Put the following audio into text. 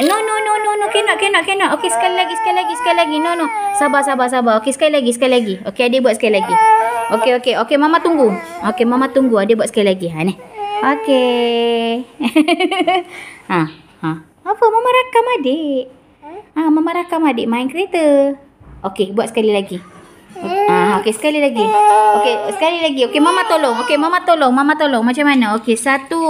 No, no, no, no, no. Cannot, cannot, cannot. Okay, sekali lagi, sekali lagi, sekali lagi. No, no. Sabar, sabar, sabar. Okay, sekali lagi, sekali lagi. Okay, adik buat sekali lagi. Okay, okay. Okay, mama tunggu. Okay, mama tunggu. Ada buat sekali lagi. Ha, ni. Okay. ha, ha. Apa? Mama rakam adik. Ha, mama rakam adik main kereta. Okay, buat sekali lagi. Ah, okay, sekali lagi. Okay, sekali lagi. Okay, mama tolong. Okay, mama tolong. Mama tolong. Macam mana? Okay, satu.